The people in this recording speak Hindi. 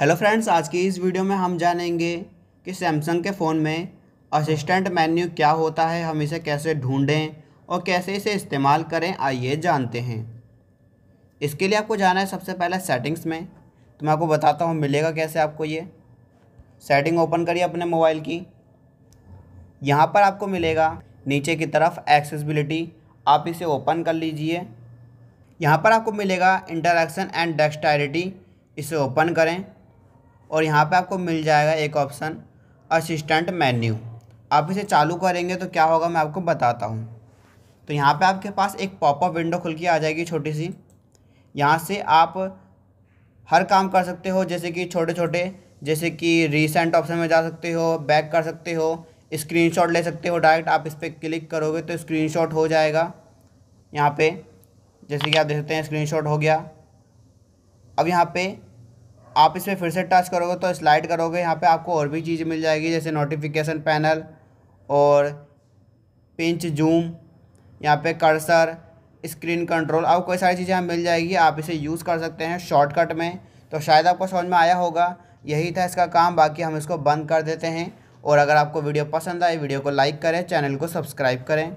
हेलो फ्रेंड्स आज की इस वीडियो में हम जानेंगे कि सैमसंग के फ़ोन में असिस्टेंट मेन्यू क्या होता है हम इसे कैसे ढूंढें और कैसे इसे इस्तेमाल करें आइए जानते हैं इसके लिए आपको जाना है सबसे पहले सेटिंग्स में तो मैं आपको बताता हूँ मिलेगा कैसे आपको ये सेटिंग ओपन करिए अपने मोबाइल की यहाँ पर आपको मिलेगा नीचे की तरफ एक्सेसबिलिटी आप इसे ओपन कर लीजिए यहाँ पर आपको मिलेगा इंटरेक्शन एंड डेक्सटैरिटी इसे ओपन करें और यहाँ पे आपको मिल जाएगा एक ऑप्शन असिस्टेंट मेन्यू आप इसे चालू करेंगे तो क्या होगा मैं आपको बताता हूँ तो यहाँ पे आपके पास एक पॉपअप विंडो खुल के आ जाएगी छोटी सी यहाँ से आप हर काम कर सकते हो जैसे कि छोटे छोटे जैसे कि रिसेंट ऑप्शन में जा सकते हो बैक कर सकते हो स्क्रीन ले सकते हो डायरेक्ट आप इस पर क्लिक करोगे तो स्क्रीन हो जाएगा यहाँ पर जैसे कि आप देख सकते हैं स्क्रीनशॉट हो गया अब यहाँ पे आप इसमें फिर से टच करोगे तो स्लाइड करोगे यहाँ पे आपको और भी चीज़ मिल जाएगी जैसे नोटिफिकेशन पैनल और पिंच जूम यहाँ पे कर्सर स्क्रीन कंट्रोल और कई सारी चीज़ें यहाँ मिल जाएगी आप इसे यूज़ कर सकते हैं शॉर्टकट में तो शायद आपको समझ में आया होगा यही था इसका काम बाकी हम इसको बंद कर देते हैं और अगर आपको वीडियो पसंद आए वीडियो को लाइक करें चैनल को सब्सक्राइब करें